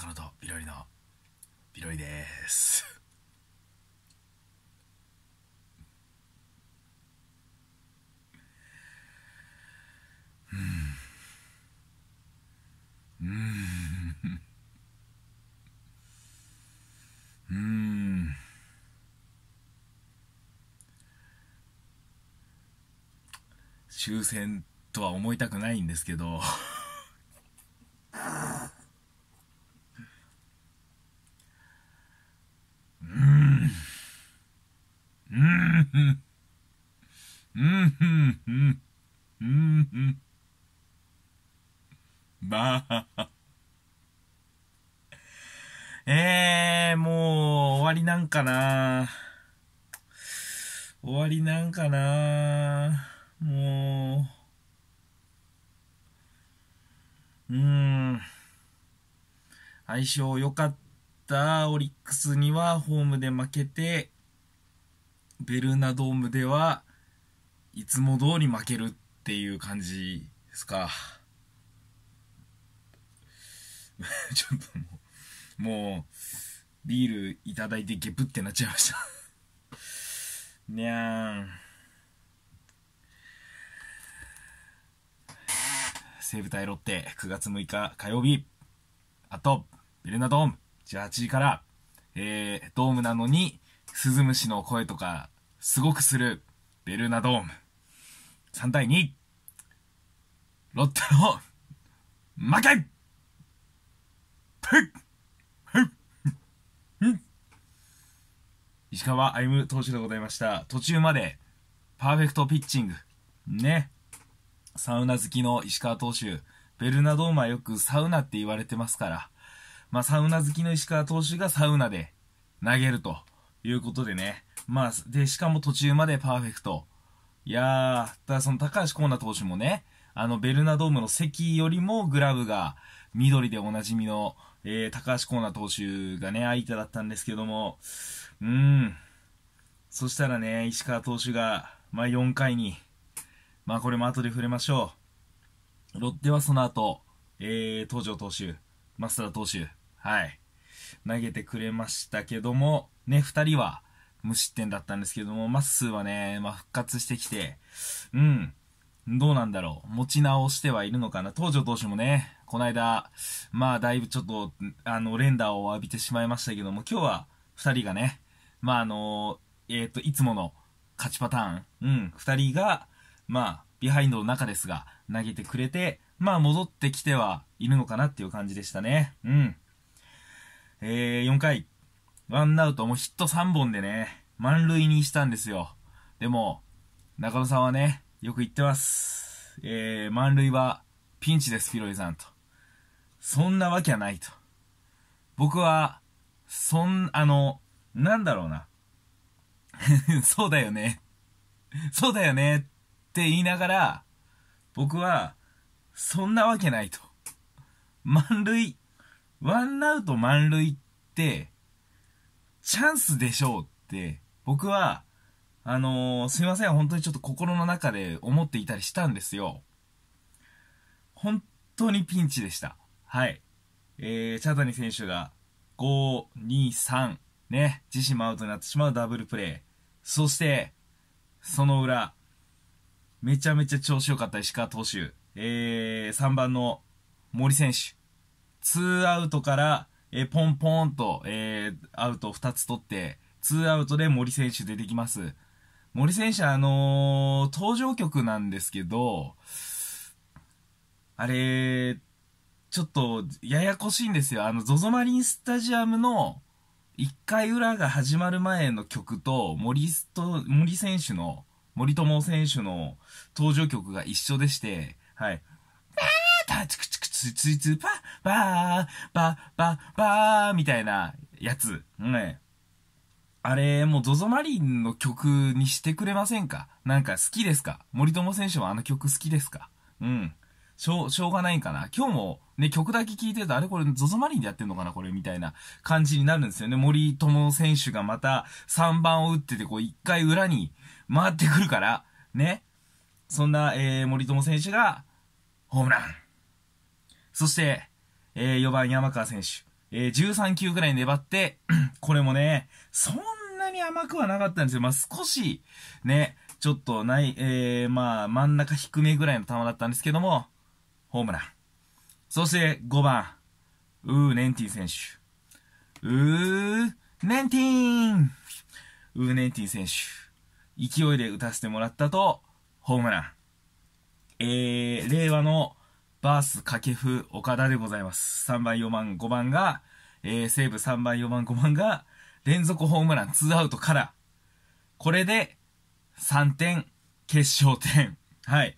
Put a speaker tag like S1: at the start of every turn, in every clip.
S1: 中野とビロリのビロリですうんうんうん終戦とは思いたくないんですけどまあ。えー、もう終わりなんかな終わりなんかなもう。うーん。相性良かったオリックスにはホームで負けて、ベルーナドームではいつも通り負けるっていう感じですか。ちょっともう、もう、ビールいただいてゲプってなっちゃいました にゃーん。西武対ロッテ、9月6日火曜日。あと、ベルナドーム、18時から、えー、ドームなのに、スズムシの声とか、すごくする、ベルナドーム。3対2、ロッテの、負け石川歩夢投手でございました。途中までパーフェクトピッチング。ね。サウナ好きの石川投手。ベルナドームはよくサウナって言われてますから。まあ、サウナ好きの石川投手がサウナで投げるということでね。まあ、で、しかも途中までパーフェクト。いやー、ただその高橋光成投手もね、あのベルナドームの席よりもグラブが緑でおなじみのえー、高橋コーナー投手がね、相手だったんですけども、うん。そしたらね、石川投手が、まあ、4回に、まあ、これも後で触れましょう。ロッテはその後、えー、東條投手、増田投手、はい、投げてくれましたけども、ね、2人は無失点だったんですけども、まっすーはね、まあ、復活してきて、うん、どうなんだろう。持ち直してはいるのかな。東條投手もね、この間、まあだいぶちょっと、あの、連打を浴びてしまいましたけども、今日は2人がね、まああの、えっ、ー、と、いつもの勝ちパターン、うん、2人が、まあ、ビハインドの中ですが、投げてくれて、まあ戻ってきてはいるのかなっていう感じでしたね。うん。えー、4回、ワンアウトもうヒット3本でね、満塁にしたんですよ。でも、中野さんはね、よく言ってます。えー、満塁はピンチです、ピロイさんと。そんなわけはないと。僕は、そん、あの、なんだろうな。そうだよね。そうだよねって言いながら、僕は、そんなわけないと。満塁、ワンアウト満塁って、チャンスでしょうって、僕は、あのー、すいません、本当にちょっと心の中で思っていたりしたんですよ。本当にピンチでした。はい。えー、茶谷選手が5、2、3、ね、自身もアウトになってしまうダブルプレー。そして、その裏、めちゃめちゃ調子良かった石川投手、えー、3番の森選手、2アウトから、えー、ポンポンと、えー、アウト2つ取って、2アウトで森選手出てきます。森選手、あのー、登場曲なんですけど、あれ、ちょっと、ややこしいんですよ。あの、ZOZO マリンスタジアムの、1回裏が始まる前の曲と、森と、森選手の、森友選手の登場曲が一緒でして、はい。ばーたちくちくつつつばばーばばばーみたいなやつ。うん、ね。あれ、もう ZOZO マリンの曲にしてくれませんかなんか好きですか森友選手もあの曲好きですかうん。しょう、しょうがないかな。今日もね、曲だけ聴いてると、あれこれ ZOZO マリンでやってんのかなこれみたいな感じになるんですよね。森友選手がまた3番を打ってて、こう1回裏に回ってくるから、ね。そんな、えー、森友選手が、ホームラン。そして、えー、4番山川選手。えー、13球ぐらい粘って、これもね、そんなに甘くはなかったんですよ。まあ、少し、ね、ちょっとない、えー、まあ、真ん中低めぐらいの球だったんですけども、ホームラン。そして、5番、ウーネンティン選手。うー、ネンティーンウーネンティン選手。勢いで打たせてもらったと、ホームラン。えー、令和のバース掛布岡田でございます。3番4番5番が、えー、西武3番4番5番が、連続ホームラン2アウトから、これで3点、決勝点。はい。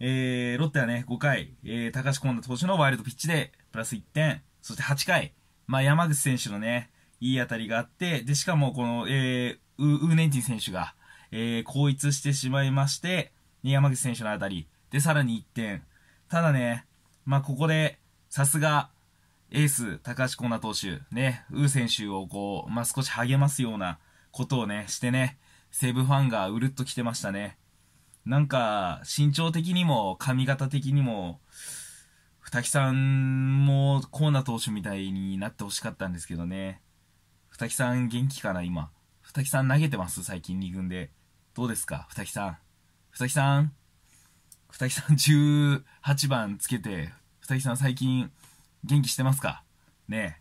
S1: えー、ロッテはね、5回、えー、高橋今度投手のワイルドピッチで、プラス1点、そして8回、まあ、山口選手のね、いい当たりがあって、で、しかもこの、えー、ウーネンティン選手が、えー、後逸してしまいまして、山口選手の当たり、で、さらに1点、ただね、まあ、ここで、さすが、エース、高橋コーナ投手、ね、ウー選手をこう、まあ、少し励ますようなことをね、してね、セブファンがうるっと来てましたね。なんか、身長的にも、髪型的にも、二木さんもコーナ投手みたいになってほしかったんですけどね。二木さん元気かな、今。二木さん投げてます最近2軍で。どうですか二木さん。二木さん二木さん18番つけて、二木さん最近元気してますかね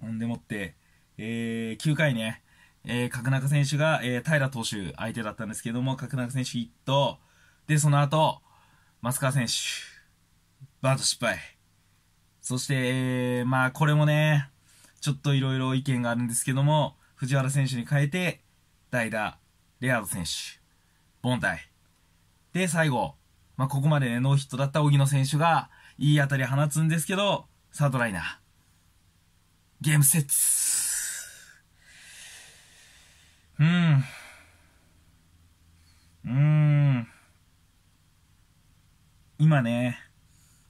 S1: え。ほんでもって、えー、9回ね、えー、角中選手が、えー、平投手相手だったんですけども、角中選手ヒット、で、その後、松川選手、バート失敗。そして、えー、まあ、これもね、ちょっといろいろ意見があるんですけども、藤原選手に変えて、代打、レアード選手、凡退。で、最後、まあ、ここまでね、ノーヒットだった荻野選手が、いい当たり放つんですけど、サードライナー。ゲームセッツ。うん。うーん。今ね、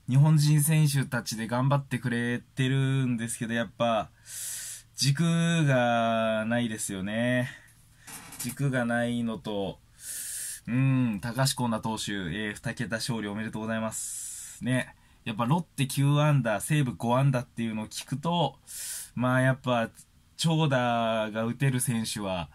S1: 日本人選手たちで頑張ってくれてるんですけど、やっぱ、軸がないですよね。軸がないのと、うん、高橋光成投手、えー、2桁勝利おめでとうございます。ね。やっぱロッテ9アンダー、西武5アンダーっていうのを聞くと、まあやっぱ、長打が打てる選手は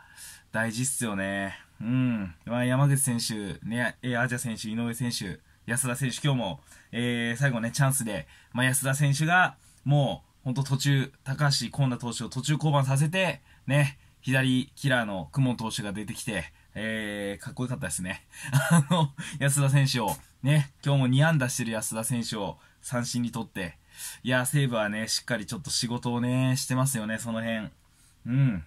S1: 大事っすよね。うん。まあ山口選手、ね、えー、アジア選手、井上選手、安田選手、今日も、えー、最後ね、チャンスで、まあ安田選手が、もう、ほんと途中、高橋光成投手を途中降板させて、ね、左キラーの公文投手が出てきて、えー、かっこよかったですね。あの、安田選手を、ね、今日も2安打してる安田選手を三振にとって、いや、西武はね、しっかりちょっと仕事をね、してますよね、その辺。うん。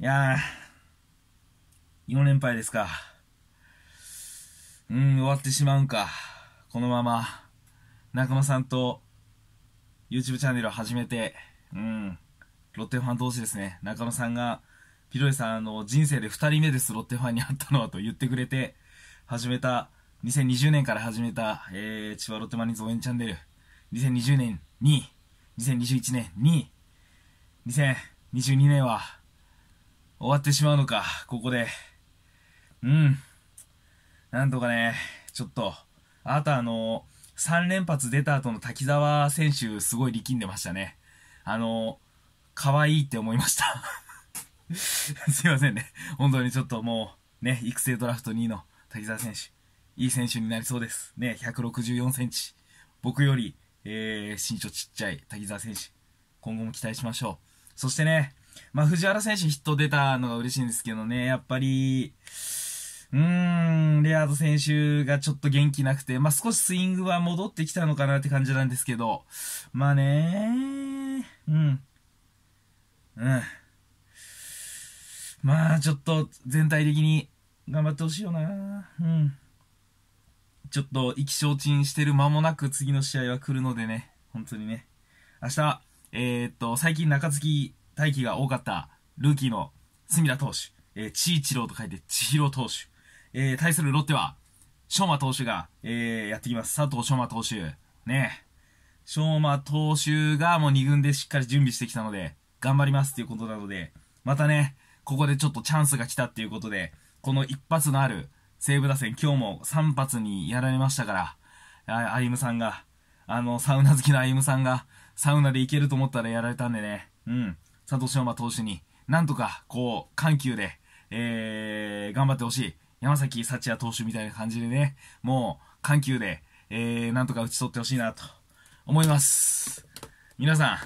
S1: いやー、4連敗ですか。うん、終わってしまうんか。このまま、中野さんと、YouTube チャンネルを始めて、うん、ロッテファン同士ですね、中野さんが、ピロエさん、あの、人生で二人目ですロッテファンに会ったのはと言ってくれて、始めた、2020年から始めた、えー、千葉ロッテマリーンズ応援チャンネル、2020年2位、2021年2位、2022年は、終わってしまうのか、ここで。うん。なんとかね、ちょっと、あとあの、3連発出た後の滝沢選手、すごい力んでましたね。あの、可愛いって思いました すいませんね。本当にちょっともう、ね、育成ドラフト2位の滝沢選手、いい選手になりそうです。ね、164センチ。僕より、えー、身長ちっちゃい滝沢選手、今後も期待しましょう。そしてね、まあ、藤原選手ヒット出たのが嬉しいんですけどね、やっぱり、うーん、レアード選手がちょっと元気なくて、まあ、少しスイングは戻ってきたのかなって感じなんですけど、まあねうん。うん。まあちょっと全体的に頑張ってほしいよなうんちょっと意気消沈してる間もなく次の試合は来るのでね本当にね明日えー、っと最近中月待機が多かったルーキーの隅田投手、えー、チーチローと書いて千尋投手、えー、対するロッテは翔馬投手が、えー、やってきます佐藤翔馬投手ね翔馬投手がもう2軍でしっかり準備してきたので頑張りますっていうことなのでまたねここでちょっとチャンスが来たっていうことで、この一発のある西武打線、今日も3発にやられましたから、アイムさんが、あの、サウナ好きなアイムさんが、サウナで行けると思ったらやられたんでね、うん、佐藤翔馬投手に、なんとか、こう、緩急で、えー、頑張ってほしい。山崎幸也投手みたいな感じでね、もう、緩急で、えー、なんとか打ち取ってほしいなと思います。皆さん、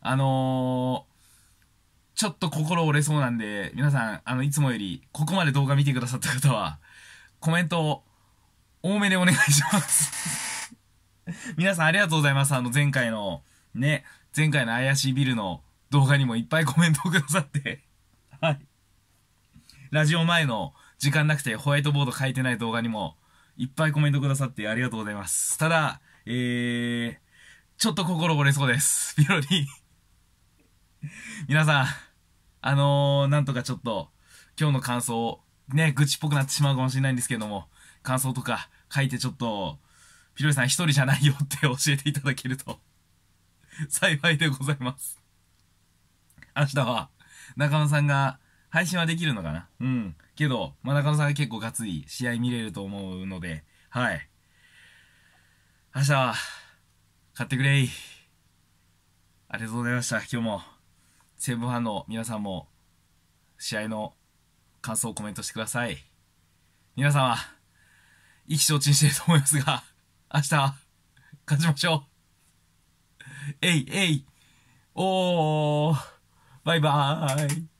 S1: あのーちょっと心折れそうなんで、皆さん、あの、いつもより、ここまで動画見てくださった方は、コメントを多めでお願いします 皆さんありがとうございます。あの、前回の、ね、前回の怪しいビルの動画にもいっぱい コメントをくださってはい。ラジオ前の時間なくてホワイトボード書いてない動画にもいっぱいコメントくださってありがとうございます。ただ、えー、ちょっと心折れそうです。ピロリ皆さん、あのー、なんとかちょっと、今日の感想を、ね、愚痴っぽくなってしまうかもしれないんですけども、感想とか書いてちょっと、ピろりさん一人じゃないよって 教えていただけると、幸いでございます。明日は、中野さんが、配信はできるのかなうん。けど、まあ、中野さんが結構ガツい試合見れると思うので、はい。明日は、買ってくれい。ありがとうございました、今日も。西武ファンの皆さんも試合の感想をコメントしてください皆様意気消沈していると思いますが 明日勝ちましょうえいえいおーバイバーイ